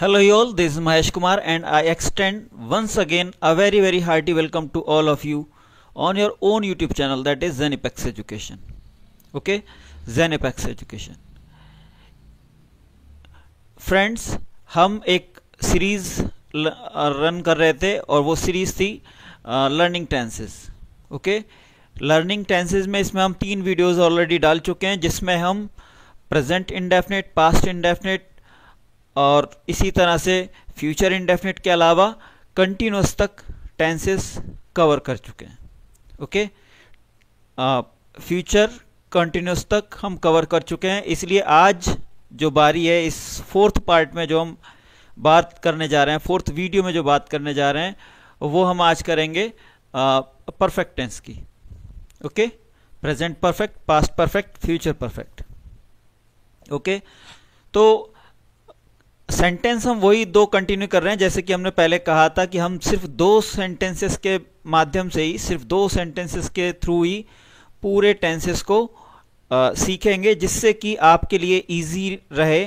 Hello all, this is Mahesh Kumar and I extend once again a very very hearty welcome to all of you on your own YouTube channel that is Zenipex Education. Okay, Zenipex Education. Friends हम एक series run कर रहे थे और वो series थी learning tenses okay learning tenses में इसमें हम तीन वीडियोस ऑलरेडी डाल चुके हैं जिसमें हम प्रेजेंट इंडेफिनेट पास्ट इंडेफिनेट और इसी तरह से फ्यूचर इंडेफिनिट के अलावा कंटिन्यूस तक टेंसेस कवर कर चुके हैं ओके फ्यूचर कंटिन्यूस तक हम कवर कर चुके हैं इसलिए आज जो बारी है इस फोर्थ पार्ट में जो हम बात करने जा रहे हैं फोर्थ वीडियो में जो बात करने जा रहे हैं वो हम आज करेंगे परफेक्ट टेंस की okay present perfect past perfect future perfect okay तो सेंटेंस हम वही दो कंटिन्यू कर रहे हैं जैसे कि हमने पहले कहा था कि हम सिर्फ दो सेंटेंसेस के माध्यम से ही सिर्फ दो सेंटेंसेस के थ्रू ही पूरे टेंसेस को आ, सीखेंगे जिससे कि आपके लिए इजी रहे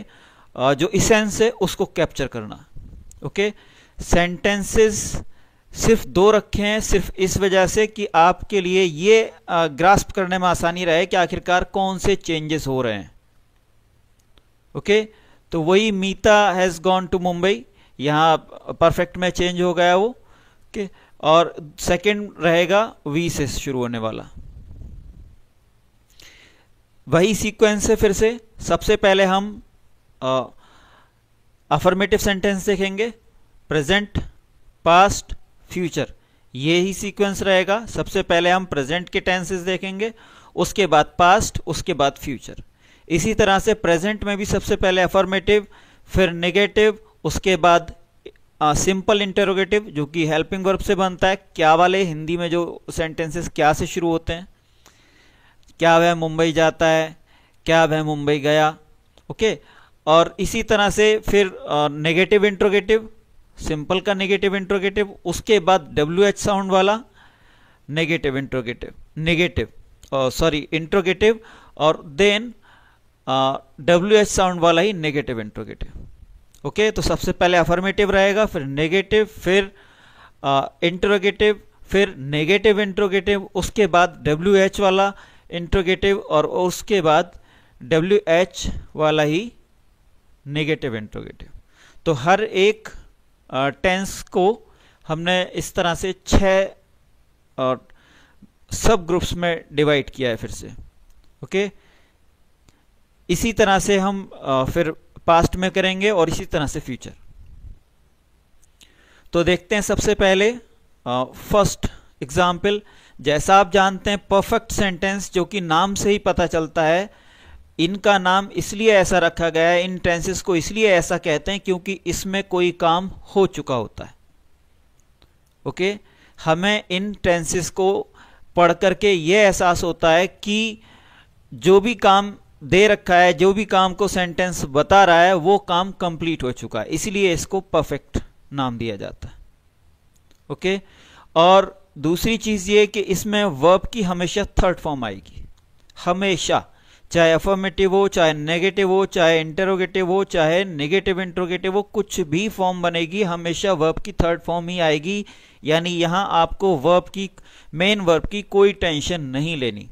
आ, जो इसेंस है उसको कैप्चर करना ओके सेंटेंसेस सिर्फ दो रखे हैं सिर्फ इस वजह से कि आपके लिए ये ग्रास्प करने में आसानी रहे कि आखिरकार कौन से चेंजेस हो रहे हैं ओके okay? तो वही Meeta has gone to Mumbai यहाँ परफेक्ट में चेंज हो गया वो के और सेकंड रहेगा वी से शुरू होने वाला वही सीक्वेंस है फिर से सबसे पहले हम अफर्मेटिव सेंटेंस देखेंगे प्रेजेंट पास्ट फ्यूचर ये ही सीक्वेंस रहेगा सबसे पहले हम प्रेजेंट के टेंसेस देखेंगे उसके बाद पास्ट उसके बाद फ्यूचर इसी तरह से प्रेजेंट में भी सबसे पहले अफर्मेटिव फिर नेगेटिव उसके बाद सिंपल इंटरोगेटिव जो कि हेल्पिंग वर्ब से बनता है क्या वाले हिंदी में जो सेंटेंसेस क्या से शुरू होते हैं क्या वह मुंबई जाता है क्या वह मुंबई गया ओके और इसी तरह से फिर नेगेटिव इंट्रोगेटिव सिंपल का नेगेटिव इंट्रोगेटिव उसके बाद डब्ल्यू एच साउंड वाला negative interrogative negative sorry interrogative और देन डब्ल्यू एच साउंड वाला ही नेगेटिव इंट्रोगेटिव ओके तो सबसे पहले अफर्मेटिव रहेगा फिर नेगेटिव फिर इंट्रोगेटिव फिर नेगेटिव इंट्रोगेटिव उसके बाद डब्ल्यू एच वाला इंट्रोगेटिव और उसके बाद डब्ल्यू एच वाला ही नेगेटिव इंट्रोगेटिव तो हर एक टेंस को हमने इस तरह से छ और सब ग्रुप्स में डिवाइड किया है फिर से ओके okay? इसी तरह से हम फिर पास्ट में करेंगे और इसी तरह से फ्यूचर तो देखते हैं सबसे पहले फर्स्ट एग्जाम्पल जैसा आप जानते हैं परफेक्ट सेंटेंस जो कि नाम से ही पता चलता है इनका नाम इसलिए ऐसा रखा गया है इन टेंसेस को इसलिए ऐसा कहते हैं क्योंकि इसमें कोई काम हो चुका होता है ओके हमें इन टेंसेस को पढ़ करके ये एहसास होता है कि जो भी काम दे रखा है जो भी काम को सेंटेंस बता रहा है वो काम कंप्लीट हो चुका है इसलिए इसको परफेक्ट नाम दिया जाता है ओके और दूसरी चीज़ ये कि इसमें वर्ब की हमेशा थर्ड फॉर्म आएगी हमेशा चाहे अफर्मेटिव हो चाहे नेगेटिव हो चाहे इंटरोगेटिव हो चाहे नेगेटिव इंटरोगेटिव हो कुछ भी फॉर्म बनेगी हमेशा वर्ब की थर्ड फॉर्म ही आएगी यानी यहां आपको वर्ब की मेन वर्ब की कोई टेंशन नहीं लेनी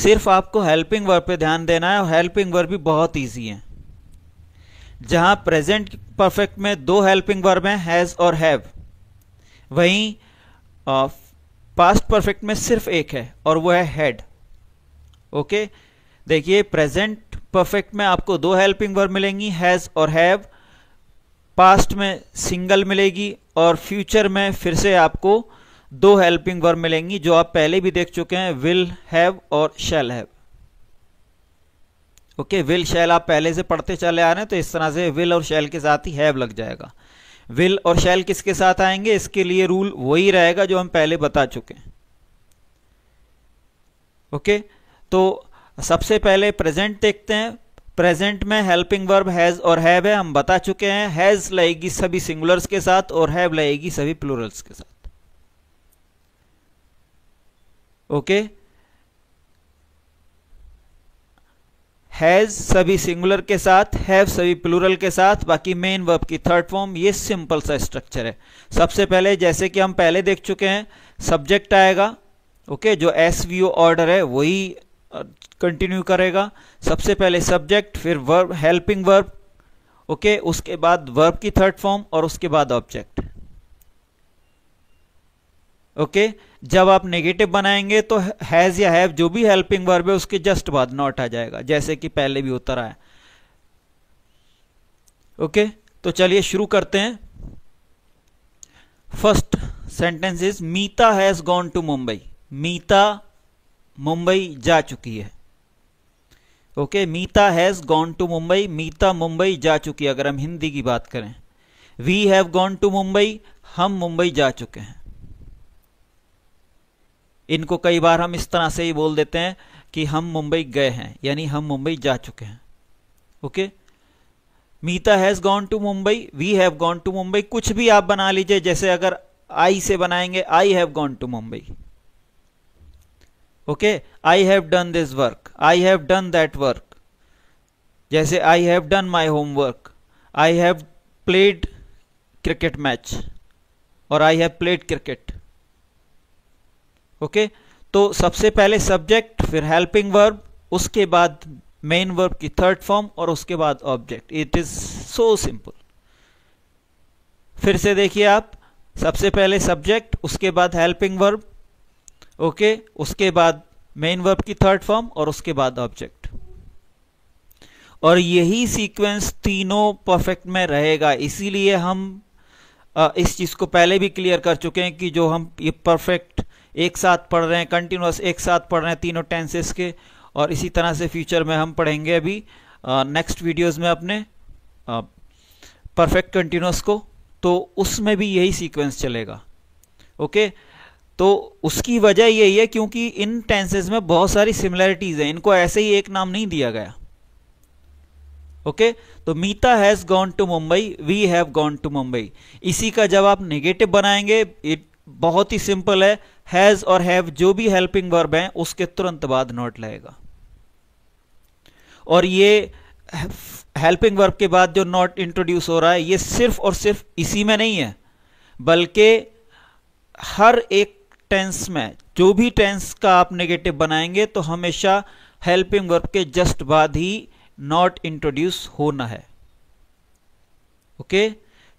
सिर्फ आपको हेल्पिंग वर्ब पे ध्यान देना है और हेल्पिंग वर्ब भी बहुत ईजी है जहां प्रेजेंट परफेक्ट में दो हेल्पिंग वर्ब हैं हैज़ और हैव वहीं पास्ट परफेक्ट में सिर्फ एक है और वो है हैड ओके देखिए प्रेजेंट परफेक्ट में आपको दो हेल्पिंग वर्ब मिलेंगी हैज़ और हैव पास्ट में सिंगल मिलेगी और फ्यूचर में फिर से आपको दो हेल्पिंग वर्ब मिलेंगी जो आप पहले भी देख चुके हैं विल हैव और shall have okay will shall आप पहले से पढ़ते चले आ रहे हैं तो इस तरह से विल और शैल के साथ ही हैव लग जाएगा विल और शैल किसके साथ आएंगे इसके लिए रूल वही रहेगा जो हम पहले बता चुके हैं ओके तो सबसे पहले प्रेजेंट देखते हैं प्रेजेंट में हेल्पिंग वर्ब हैज़ और हैव है हम बता चुके हैं हैज़ लगेगी सभी सिंगुलर्स के साथ और हैव लगेगी सभी प्लूरल्स के साथ ओके हैज सभी सिंगुलर के साथ हैव सभी प्लूरल के साथ बाकी मेन वर्ब की थर्ड फॉर्म ये सिंपल सा स्ट्रक्चर है सबसे पहले जैसे कि हम पहले देख चुके हैं सब्जेक्ट आएगा ओके okay, जो एस वी ओ ऑर्डर है वही कंटिन्यू करेगा सबसे पहले सब्जेक्ट फिर वर्ब हेल्पिंग वर्ब ओके उसके बाद वर्ब की थर्ड फॉर्म और उसके बाद ऑब्जेक्ट ओके जब आप नेगेटिव बनाएंगे तो हैज़ या हैव जो भी हेल्पिंग वर्ब है उसके जस्ट बाद नॉट आ जाएगा जैसे कि पहले भी होता रहा है ओके तो चलिए शुरू करते हैं first sentence is Meeta has gone to Mumbai Meeta Mumbai जा चुकी है okay Meeta has gone to Mumbai Meeta Mumbai जा चुकी है अगर हम हिंदी की बात करें we have gone to Mumbai हम मुंबई जा चुके हैं इनको कई बार हम इस तरह से ही बोल देते हैं कि हम मुंबई गए हैं यानी हम मुंबई जा चुके हैं okay Meeta has gone to Mumbai we have gone to Mumbai कुछ भी आप बना लीजिए जैसे अगर आई से बनाएंगे I have gone to Mumbai okay I have done this work I have done that work जैसे I have done my homework I have played cricket match और I have played cricket okay तो सबसे पहले subject फिर helping verb उसके बाद main verb की third form और उसके बाद object it is so simple फिर से देखिए आप सबसे पहले सब्जेक्ट उसके बाद हेल्पिंग वर्ब ओके उसके बाद मेन वर्ब की थर्ड फॉर्म और उसके बाद ऑब्जेक्ट और यही सीक्वेंस तीनों परफेक्ट में रहेगा इसीलिए हम इस चीज़ को पहले भी क्लियर कर चुके हैं कि जो हम ये परफेक्ट एक साथ पढ़ रहे हैं कंटिन्यूस एक साथ पढ़ रहे हैं तीनों टेंसेस के और इसी तरह से फ्यूचर में हम पढ़ेंगे अभी नेक्स्ट वीडियोस में अपने परफेक्ट कंटिन्यूस को तो उसमें भी यही सीक्वेंस चलेगा ओके तो उसकी वजह यही है क्योंकि इन टेंसेज में बहुत सारी सिमिलैरिटीज़ हैं इनको ऐसे ही एक नाम नहीं दिया गया ओके okay? तो Meeta has gone to Mumbai we have gone to Mumbai इसी का जब आप नेगेटिव बनाएंगे इट बहुत ही सिंपल है हैज और हैव जो भी हेल्पिंग वर्ब है उसके तुरंत बाद नॉट लगेगा और ये हेल्पिंग वर्ब के बाद जो नॉट इंट्रोड्यूस हो रहा है ये सिर्फ और सिर्फ इसी में नहीं है बल्कि हर एक टेंस में जो भी टेंस का आप नेगेटिव बनाएंगे तो हमेशा हेल्पिंग वर्ब के जस्ट बाद ही नॉट इंट्रोड्यूस होना है ओके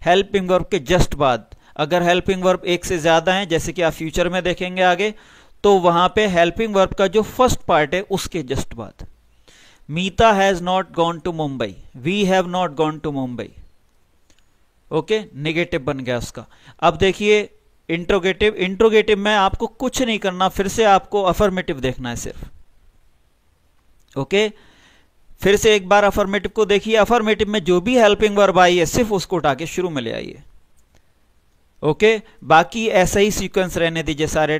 हेल्पिंग वर्ब के जस्ट बाद अगर हेल्पिंग वर्ब एक से ज़्यादा हैं जैसे कि आप फ्यूचर में देखेंगे आगे तो वहां पे हेल्पिंग वर्ब का जो फर्स्ट पार्ट है उसके जस्ट बाद Meeta has not gone to Mumbai we have not gone to Mumbai okay negative बन गया उसका अब देखिए इंट्रोगेटिव इंट्रोगेटिव में आपको कुछ नहीं करना फिर से आपको अफर्मेटिव देखना है सिर्फ ओके फिर से एक बार अफर्मेटिव को देखिए अफर्मेटिव में जो भी हेल्पिंग वर्ब आई है सिर्फ उसको उठा के शुरू में ले आइए ओके बाकी ऐसा ही सीक्वेंस रहने दीजिए सारे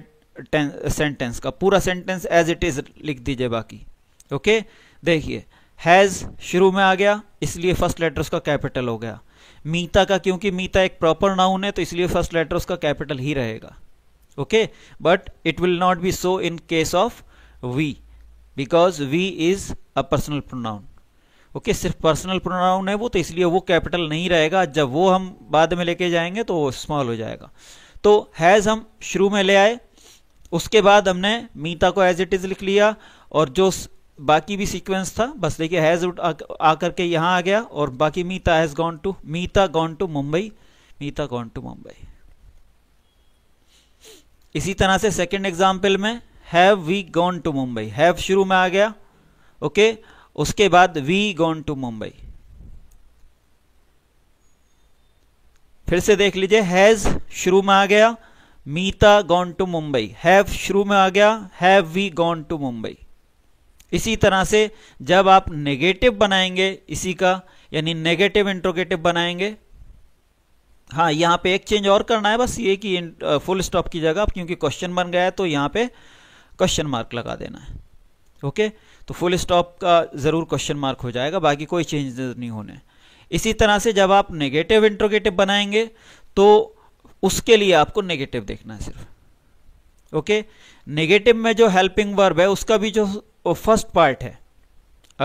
सेंटेंस का पूरा सेंटेंस एज इट इज लिख दीजिए बाकी ओके देखिए हैज़ शुरू में आ गया इसलिए फर्स्ट लेटर उसका कैपिटल हो गया मीता का क्योंकि मीता एक प्रॉपर नाउन है तो इसलिए फर्स्ट लेटर उसका कैपिटल ही रहेगा okay but it will not be so in case of we because we is a personal pronoun okay okay, सिर्फ पर्सनल प्रोनाउन है वो तो इसलिए वो कैपिटल नहीं रहेगा जब वो हम बाद में लेके जाएंगे तो वो स्मॉल हो जाएगा तो हैज़ हम शुरू में ले आए उसके बाद हमने मीता को एज इट इज़ लिख लिया और जो बाकी भी सीक्वेंस था बस देखिए हैज़ आकर के यहाँ आ गया और बाकी Meeta has gone to Meeta gone to Mumbai Meeta gone to Mumbai इसी तरह से सेकेंड एग्जाम्पल में have we gone to Mumbai have शुरू में आ गया ओके okay? उसके बाद वी गोन टू मुंबई फिर से देख लीजिए हैज शुरू में आ गया Meeta gone to Mumbai have शुरू में आ गया have we gone to Mumbai इसी तरह से जब आप नेगेटिव बनाएंगे इसी का यानी नेगेटिव इंट्रोगेटिव बनाएंगे हाँ यहां पे एक चेंज और करना है बस ये कि फुल स्टॉप की जगह क्योंकि क्वेश्चन बन गया है तो यहां पे क्वेश्चन मार्क लगा देना है ओके तो फुल स्टॉप का ज़रूर क्वेश्चन मार्क हो जाएगा बाकी कोई चेंज नहीं होने इसी तरह से जब आप नेगेटिव इंट्रोगेटिव बनाएंगे तो उसके लिए आपको नेगेटिव देखना है सिर्फ ओके नेगेटिव में जो हेल्पिंग वर्ब है उसका भी जो फर्स्ट पार्ट है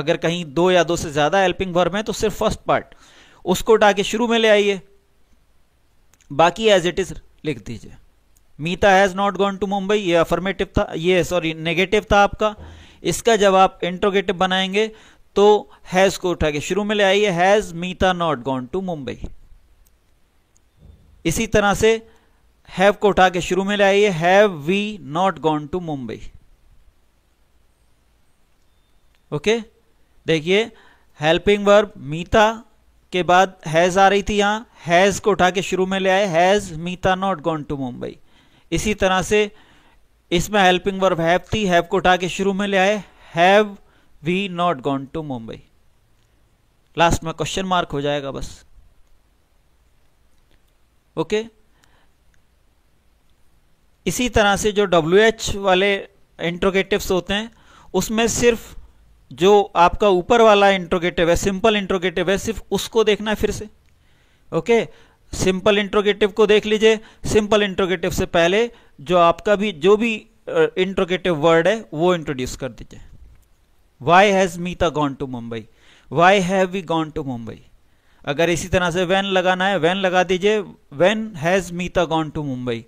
अगर कहीं दो या दो से ज़्यादा हेल्पिंग वर्ब है तो सिर्फ फर्स्ट पार्ट उसको उठा के शुरू में ले आइए बाकी एज इट इज़ लिख दीजिए Meeta has not gone to Mumbai ये अफर्मेटिव था ये सॉरी नेगेटिव था आपका इसका जब आप इंट्रोगेटिव बनाएंगे तो हैज को उठा के शुरू में ले आइए has Meeta not gone to Mumbai इसी तरह से हैव को उठा के शुरू में ले आइए have we not gone to Mumbai okay देखिए हेल्पिंग वर्ब मीता के बाद हैज आ रही थी यहां हैज को उठा के शुरू में ले आए has Meeta not gone to Mumbai इसी तरह से इसमें हेल्पिंग वर्ब हैव थी हैव को उठा के शुरू में ले आए have we not gone to Mumbai last में क्वेश्चन मार्क हो जाएगा बस ओके okay? इसी तरह से जो डब्ल्यू एच वाले इंट्रोगेटिव्स होते हैं उसमें सिर्फ जो आपका ऊपर वाला इंट्रोगेटिव है सिंपल इंट्रोगेटिव है सिर्फ उसको देखना है फिर से ओके okay? सिंपल इंट्रोगेटिव को देख लीजिए सिंपल इंट्रोगेटिव से पहले जो आपका भी जो भी इंट्रोगेटिव uh, वर्ड है वो इंट्रोड्यूस कर दीजिए why has Meeta gone to Mumbai why have we gone to Mumbai अगर इसी तरह से वैन लगाना है वैन लगा दीजिए when has Meeta gone to Mumbai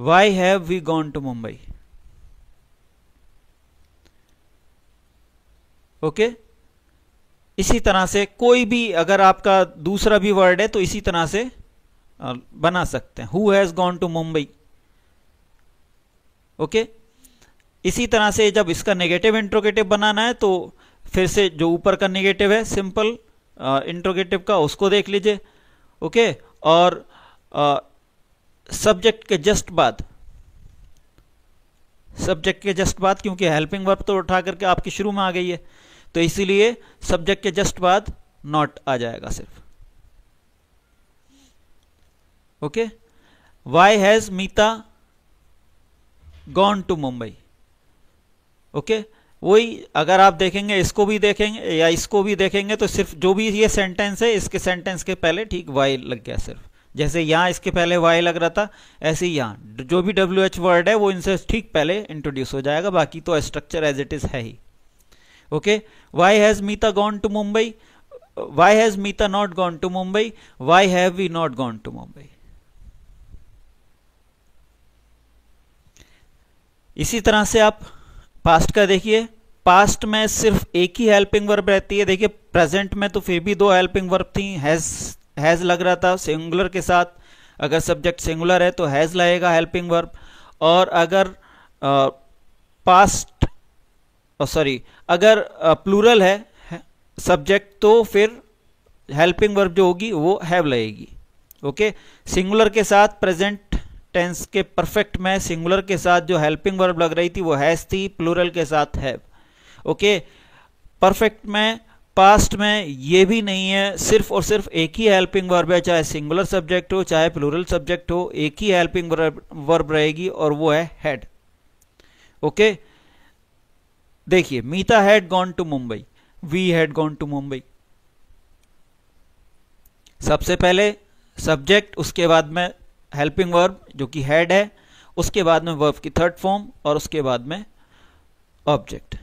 why have we gone to Mumbai okay इसी तरह से कोई भी अगर आपका दूसरा भी वर्ड है तो इसी तरह से बना सकते हैं who has gone to Mumbai okay इसी तरह से जब इसका नेगेटिव इंट्रोगेटिव बनाना है तो फिर से जो ऊपर का नेगेटिव है सिंपल इंट्रोगेटिव का उसको देख लीजिए ओके okay? और सब्जेक्ट के जस्ट बाद सब्जेक्ट के जस्ट बाद क्योंकि हेल्पिंग वर्ब तो उठा करके आपकी शुरू में आ गई है तो इसीलिए सब्जेक्ट के जस्ट बाद नॉट आ जाएगा सिर्फ okay why has Meeta gone to Mumbai okay वही अगर आप देखेंगे इसको भी देखेंगे या इसको भी देखेंगे तो सिर्फ जो भी ये सेंटेंस है इसके सेंटेंस के पहले ठीक वाई लग गया सिर्फ जैसे यहां इसके पहले वाई लग रहा था ऐसे ही यहां जो भी डब्ल्यू एच वर्ड है वो इनसे ठीक पहले इंट्रोड्यूस हो जाएगा बाकी तो स्ट्रक्चर एज इट इज़ है ही okay why has Meeta gone to Mumbai why has Meeta not gone to Mumbai why have we not gone to Mumbai इसी तरह से आप पास्ट का देखिए पास्ट में सिर्फ एक ही हेल्पिंग वर्ब रहती है देखिए प्रेजेंट में तो फिर भी दो हेल्पिंग वर्ब थी हैज़ हैज़ लग रहा था सिंगुलर के साथ अगर सब्जेक्ट सिंगुलर है तो हैज़ लगेगा हेल्पिंग वर्ब और अगर पास्ट सॉरी अगर प्लूरल है सब्जेक्ट तो फिर हेल्पिंग वर्ब जो होगी वो हैव लगेगी ओके सिंगुलर के साथ प्रेजेंट टेंस के परफेक्ट में सिंगुलर के साथ जो हेल्पिंग वर्ब लग रही थी वो हैज़ थी प्लूरल के साथ हैव ओके परफेक्ट में पास्ट में ये भी नहीं है सिर्फ और सिर्फ एक ही हेल्पिंग वर्ब है चाहे सिंगुलर सब्जेक्ट हो चाहे प्लूरल सब्जेक्ट हो एक ही हेल्पिंग वर्ब रहेगी और वो है हेड ओके देखिए Meeta had gone to Mumbai we had gone to Mumbai सबसे पहले सब्जेक्ट उसके बाद में हेल्पिंग वर्ब जो कि हेड है उसके बाद में वर्ब की थर्ड फॉर्म और उसके बाद में ऑब्जेक्ट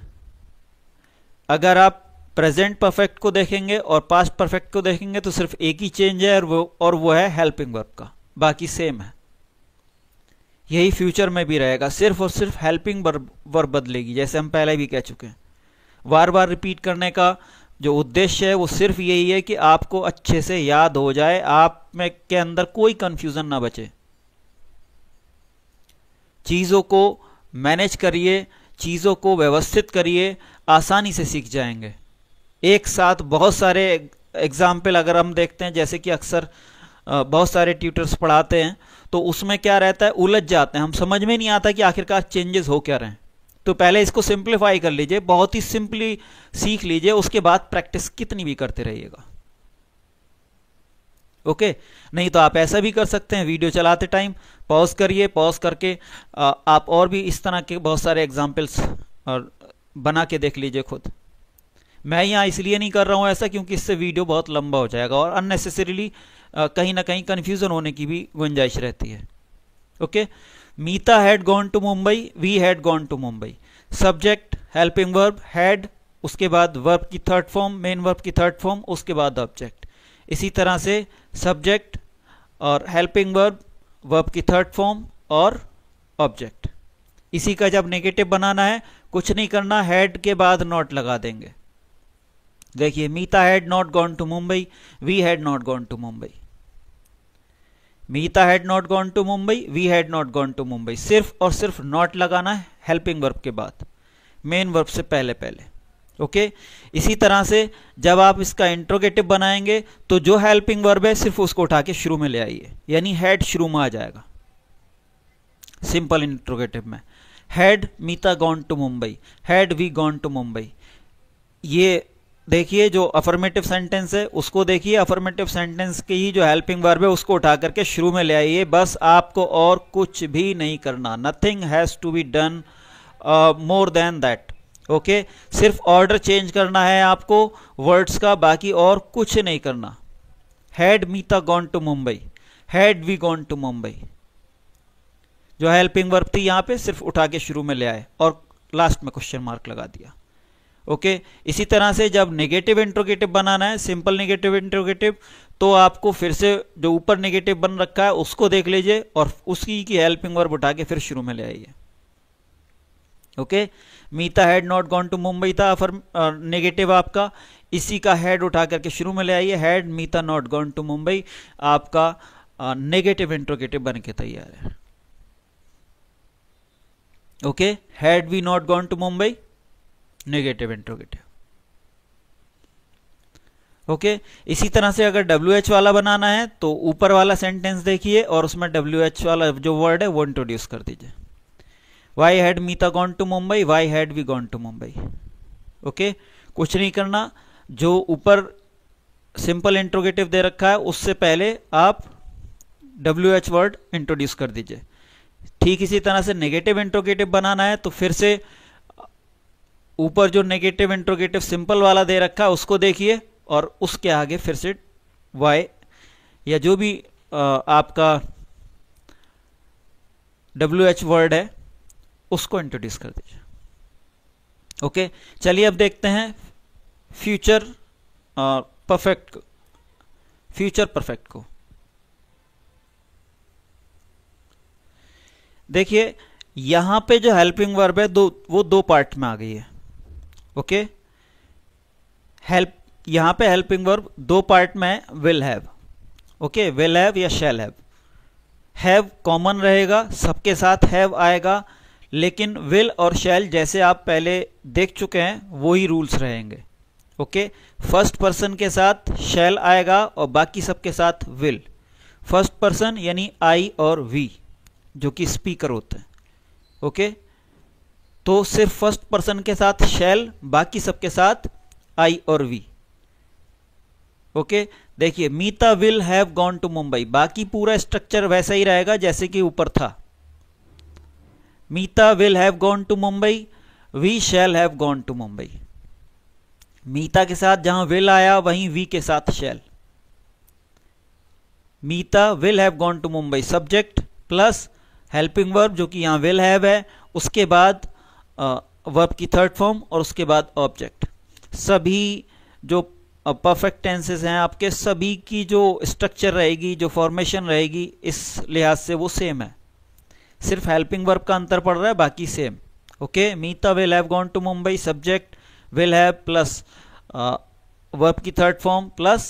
अगर आप प्रेजेंट परफेक्ट को देखेंगे और पास्ट परफेक्ट को देखेंगे तो सिर्फ एक ही चेंज है और वो और वो है हेल्पिंग वर्ब का बाकी सेम है यही फ्यूचर में भी रहेगा सिर्फ और सिर्फ हेल्पिंग वर्ब बदलेगी जैसे हम पहले भी कह चुके हैं बार बार रिपीट करने का जो उद्देश्य है वो सिर्फ यही है कि आपको अच्छे से याद हो जाए आप में के अंदर कोई कंफ्यूजन ना बचे चीज़ों को मैनेज करिए चीज़ों को व्यवस्थित करिए आसानी से सीख जाएंगे एक साथ बहुत सारे एग्ज़ाम्पल अगर हम देखते हैं जैसे कि अक्सर बहुत सारे ट्यूटर्स पढ़ाते हैं तो उसमें क्या रहता है उलझ जाते हैं हम समझ में नहीं आता कि आखिरकार चेंजेस हो क्या रहे हैं तो पहले इसको सिंप्लीफाई कर लीजिए बहुत ही सिंपली सीख लीजिए उसके बाद प्रैक्टिस कितनी भी करते रहिएगा ओके नहीं तो आप ऐसा भी कर सकते हैं वीडियो चलाते टाइम पॉज करिए पॉज करके आप और भी इस तरह के बहुत सारे एग्जाम्पल्स और बना के देख लीजिए खुद मैं यहाँ इसलिए नहीं कर रहा हूँ ऐसा क्योंकि इससे वीडियो बहुत लंबा हो जाएगा और अननेसेसरीली कहीं ना कहीं कन्फ्यूज़न होने की भी गुंजाइश रहती है okay Meeta had gone to Mumbai we had gone to Mumbai subject helping verb had उसके बाद वर्ब की थर्ड फॉर्म मेन वर्ब की थर्ड फॉर्म उसके बाद ऑब्जेक्ट इसी तरह से सब्जेक्ट और हेल्पिंग वर्ब वर्ब की थर्ड फॉर्म और ऑब्जेक्ट इसी का जब नेगेटिव बनाना है कुछ नहीं करना हेड के बाद नॉट लगा देंगे देखिए Meeta had not gone to Mumbai we had not gone to Mumbai Meeta had not gone to Mumbai we had not gone to Mumbai सिर्फ और सिर्फ नॉट लगाना है हेल्पिंग वर्ब के बाद मेन वर्ब से पहले पहले ओके इसी तरह से जब आप इसका इंट्रोगेटिव बनाएंगे तो जो हेल्पिंग वर्ब है सिर्फ उसको उठा के शुरू में ले आइए यानी हेड शुरू में आ जाएगा सिंपल इंट्रोगेटिव में had Meeta gone to Mumbai had we gone to Mumbai ये देखिए जो अफर्मेटिव सेंटेंस है उसको देखिए अफर्मेटिव सेंटेंस की ही जो हेल्पिंग वर्ब है उसको उठा करके शुरू में ले आइए बस आपको और कुछ भी नहीं करना nothing has to be done more than that okay सिर्फ ऑर्डर चेंज करना है आपको वर्ड्स का बाकी और कुछ नहीं करना had Meeta gone to Mumbai had we gone to Mumbai जो हेल्पिंग वर्ब थी यहां पे सिर्फ उठा के शुरू में ले आए और लास्ट में क्वेश्चन मार्क लगा दिया ओके okay? इसी तरह से जब नेगेटिव इंट्रोगेटिव बनाना है सिंपल नेगेटिव इंट्रोगेटिव तो आपको फिर से जो ऊपर नेगेटिव बन रखा है उसको देख लीजिए और उसकी की हेल्पिंग वर्ब उठा के फिर शुरू में ले आइए okay Meeta had not gone to Mumbai था अफर नेगेटिव आपका इसी का हेड उठा करके शुरू में ले आइए had Meeta not gone to Mumbai आपका नेगेटिव इंट्रोगेटिव बन के तैयार है okay had we not gone to Mumbai negative interrogative okay इसी तरह से अगर डब्ल्यू एच वाला बनाना है तो ऊपर वाला सेंटेंस देखिए और उसमें डब्ल्यू एच वाला जो वर्ड है वो इंट्रोड्यूस कर दीजिए why had Meeta gone to Mumbai why had we gone to Mumbai okay कुछ नहीं करना जो ऊपर सिंपल इंट्रोगेटिव दे रखा है उससे पहले आप डब्ल्यू एच वर्ड इंट्रोड्यूस कर दीजिए ठीक इसी तरह से नेगेटिव इंट्रोगेटिव बनाना है तो फिर से ऊपर जो नेगेटिव इंट्रोगेटिव सिंपल वाला दे रखा है उसको देखिए और उसके आगे फिर से वाई या जो भी आ, आपका डब्ल्यू एच वर्ड है उसको इंट्रोड्यूस कर दीजिए ओके चलिए अब देखते हैं फ्यूचर परफेक्ट को फ्यूचर परफेक्ट को देखिए यहां पे जो हेल्पिंग वर्ब है दो वो दो पार्ट में आ गई है ओके हेल्प यहां पे हेल्पिंग वर्ब दो पार्ट में है will have okay will have या शेल हैव हैव कॉमन रहेगा सबके साथ हैव आएगा लेकिन विल और शैल जैसे आप पहले देख चुके हैं वही रूल्स रहेंगे ओके फर्स्ट पर्सन के साथ शैल आएगा और बाकी सब तो के साथ विल फर्स्ट पर्सन यानी आई और वी जो कि स्पीकर होते हैं ओके तो सिर्फ फर्स्ट पर्सन के साथ शैल बाकी सब के साथ आई और वी ओके देखिए Meeta will have gone to Mumbai बाकी पूरा स्ट्रक्चर वैसा ही रहेगा जैसे कि ऊपर था Meeta will have gone to Mumbai. We shall have gone to Mumbai. मीता के साथ जहां विल आया वहीं वी के साथ shall. Meeta will have gone to Mumbai subject plus helping verb जो कि यहाँ विल हैव है उसके बाद वर्ब की थर्ड फॉर्म और उसके बाद ऑब्जेक्ट सभी जो परफेक्ट टेंसेस हैं आपके सभी की जो स्ट्रक्चर रहेगी जो फॉर्मेशन रहेगी इस लिहाज से वो सेम है सिर्फ हेल्पिंग वर्ब का अंतर पड़ रहा है बाकी same okay Meeta will have gone to Mumbai subject will have plus verb की थर्ड फॉर्म प्लस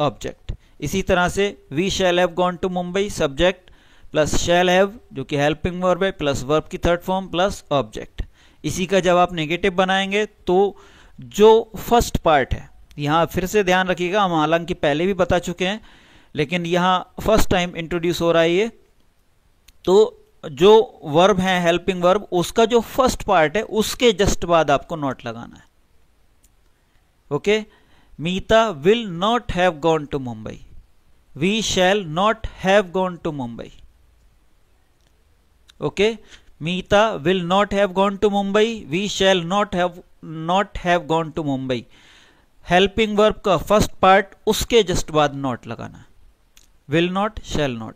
ऑब्जेक्ट इसी तरह से we shall have gone to Mumbai subject plus shall have जो कि हेल्पिंग वर्ब है प्लस वर्ब की थर्ड फॉर्म प्लस ऑब्जेक्ट इसी का जब आप नेगेटिव बनाएंगे तो जो फर्स्ट पार्ट है यहाँ फिर से ध्यान रखिएगा हम हालांकि पहले भी बता चुके हैं लेकिन यहाँ फर्स्ट टाइम इंट्रोड्यूस हो रहा है ये तो जो वर्ब है हेल्पिंग वर्ब उसका जो फर्स्ट पार्ट है उसके जस्ट बाद आपको नॉट लगाना है okay Meeta will not have gone to Mumbai we shall not have gone to Mumbai okay Meeta will not have gone to Mumbai we shall not have not have gone to Mumbai helping verb का first part उसके just बाद not लगाना will not shall not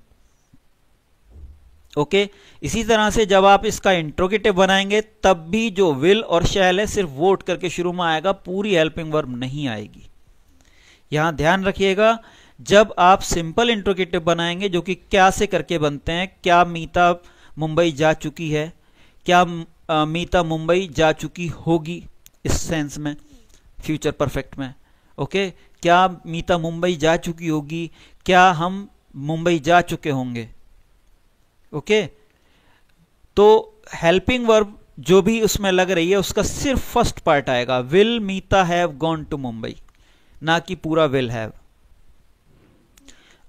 okay इसी तरह से जब आप इसका इंट्रोगेटिव बनाएंगे तब भी जो विल और शैल है सिर्फ वोट करके शुरू में आएगा पूरी हेल्पिंग वर्ब नहीं आएगी यहां ध्यान रखिएगा जब आप सिंपल इंट्रोगेटिव बनाएंगे जो कि क्या से करके बनते हैं क्या मीता मुंबई जा चुकी है क्या मीता मुंबई जा चुकी होगी इस सेंस में फ्यूचर परफेक्ट में ओके क्या मीता मुंबई जा चुकी होगी क्या हम मुंबई जा चुके होंगे ओके तो हेल्पिंग वर्ब जो भी उसमें लग रही है उसका सिर्फ फर्स्ट पार्ट आएगा will Meeta have gone to Mumbai ना कि पूरा will have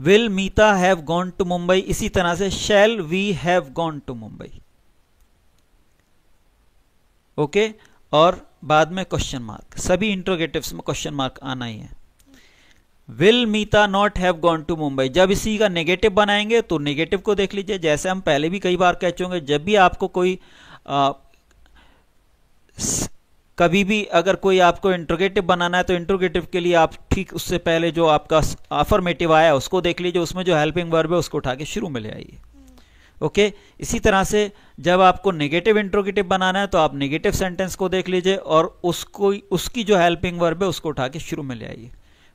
will Meeta have gone to Mumbai इसी तरह से shall we have gone to Mumbai okay और बाद में क्वेश्चन मार्क सभी इंट्रोगेटिव्स में क्वेश्चन मार्क आना ही है will Meeta not have gone to Mumbai जब इसी का नेगेटिव बनाएंगे तो नेगेटिव को देख लीजिए जैसे हम पहले भी कई बार कह चुके जब भी आपको कोई आ, कभी भी अगर कोई आपको इंट्रोगेटिव बनाना है तो इंट्रोगेटिव के लिए आप ठीक उससे पहले जो आपका अफर्मेटिव आया उसको देख लीजिए उसमें जो हेल्पिंग वर्ब है उसको उठा के शुरू में ले आइए ओके okay? इसी तरह से जब आपको नेगेटिव इंट्रोगेटिव बनाना है तो आप नेगेटिव सेंटेंस को देख लीजिए और उसको उसकी जो हेल्पिंग वर्ब है उसको उठा के शुरू में ले आइए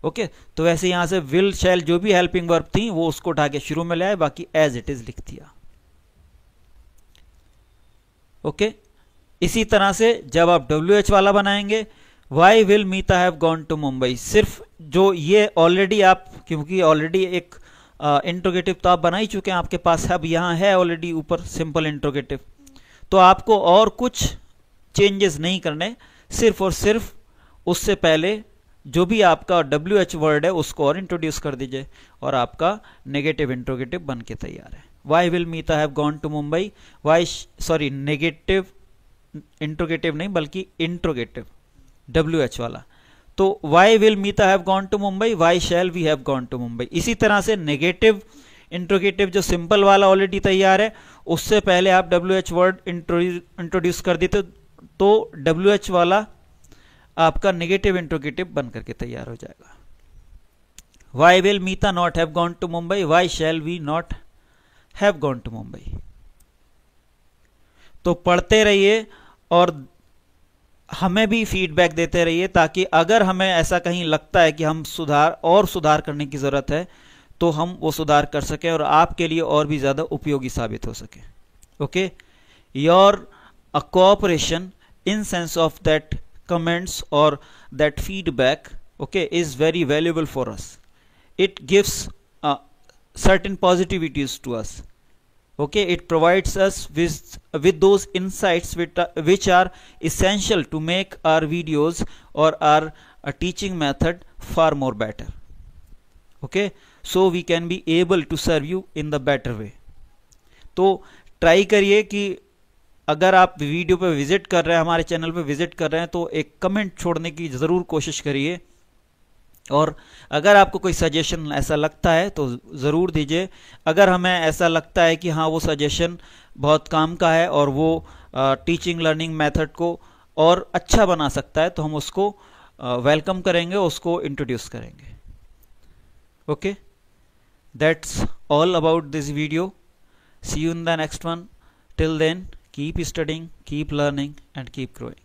ओके तो वैसे यहाँ से विल शैल जो भी हेल्पिंग वर्ब थी वो उसको उठा के शुरू में लाए बाकी एज इट इज़ लिख दिया ओके इसी तरह से जब आप डब्ल्यू एच वाला बनाएंगे why will Meeta have gone to Mumbai सिर्फ जो ये ऑलरेडी आप क्योंकि ऑलरेडी एक इंट्रोगेटिव तो आप बना ही चुके हैं आपके पास अब यहाँ है ऑलरेडी ऊपर सिंपल इंट्रोगेटिव तो आपको और कुछ चेंजेस नहीं करने सिर्फ और सिर्फ उससे पहले जो भी आपका डब्ल्यू एच वर्ड है उसको और इंट्रोड्यूस कर दीजिए और आपका नेगेटिव इंट्रोगेटिव बन के तैयार है why will Meeta have gone to Mumbai why sorry negative interrogative नहीं बल्कि इंट्रोगेटिव डब्ल्यू एच वाला तो why will Meeta have gone to Mumbai why shall we have gone to Mumbai इसी तरह से नेगेटिव इंट्रोगेटिव जो सिंपल वाला ऑलरेडी तैयार है उससे पहले आप डब्ल्यू एच वर्ड इंट्रोड्यूस कर देते तो डब्ल्यू एच वाला आपका नेगेटिव इंट्रोगेटिव बन करके तैयार हो जाएगा why will Meeta not have gone to Mumbai why shall we not have gone to Mumbai तो पढ़ते रहिए और हमें भी फीडबैक देते रहिए ताकि अगर हमें ऐसा कहीं लगता है कि हम सुधार और सुधार करने की ज़रूरत है तो हम वो सुधार कर सकें और आपके लिए और भी ज़्यादा उपयोगी साबित हो सके okay your a cooperation in sense of that comments or that feedback okay is very valuable for us it gives uh, certain positivities to us okay it provides us with with those insights which, uh, which are essential to make our videos or our uh, teaching method far more better okay so we can be able to serve you in the better way तो try करिए कि अगर आप video पर visit कर रहे हैं हमारे चैनल पर विजिट कर रहे हैं तो एक कमेंट छोड़ने की ज़रूर कोशिश करिए और अगर आपको कोई सजेशन ऐसा लगता है तो ज़रूर दीजिए अगर हमें ऐसा लगता है कि हाँ वो सजेशन बहुत काम का है और वो टीचिंग लर्निंग मेथड को और अच्छा बना सकता है तो हम उसको वेलकम करेंगे उसको इंट्रोड्यूस करेंगे okay that's all about this video see you in the next one till then keep studying keep learning and keep growing